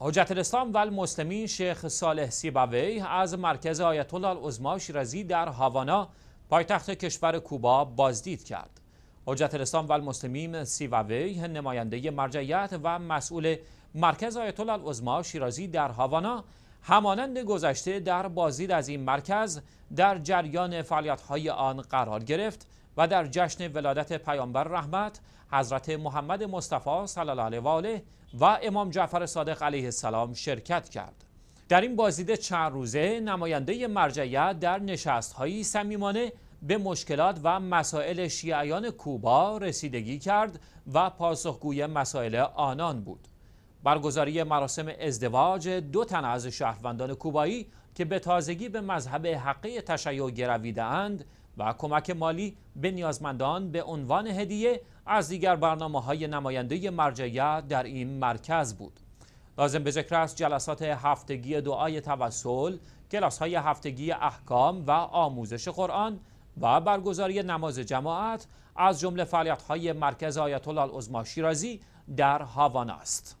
حجت الاسلام و المسلمین شیخ صالح سیبوی از مرکز آیت الله شیرازی در هاوانا پایتخت کشور کوبا بازدید کرد حجت الاسلام و المسلمین سیبوی نماینده مرجعیت و مسئول مرکز آیت الله العظما شیرازی در هاوانا همانند گذشته در بازدید از این مرکز در جریان فعالیت‌های آن قرار گرفت و در جشن ولادت پیامبر رحمت حضرت محمد مصطفی صلی الله علیه و آله و امام جعفر صادق علیه السلام شرکت کرد در این بازدید چند روزه نماینده مرجعیت در نشستهایی صمیمانه به مشکلات و مسائل شیعیان کوبا رسیدگی کرد و پاسخگوی مسائل آنان بود برگزاری مراسم ازدواج دو تن از شهروندان کوبایی که به تازگی به مذهب حقه تشیع اند، و کمک مالی به نیازمندان به عنوان هدیه از دیگر برنامه های نماینده مرجعیه در این مرکز بود. لازم به ذکر است جلسات هفتگی دعای توسل، کلاس های هفتگی احکام و آموزش قرآن و برگزاری نماز جماعت از جمله فعالیت های مرکز آیت الله العظما شیرازی در هاوانا است.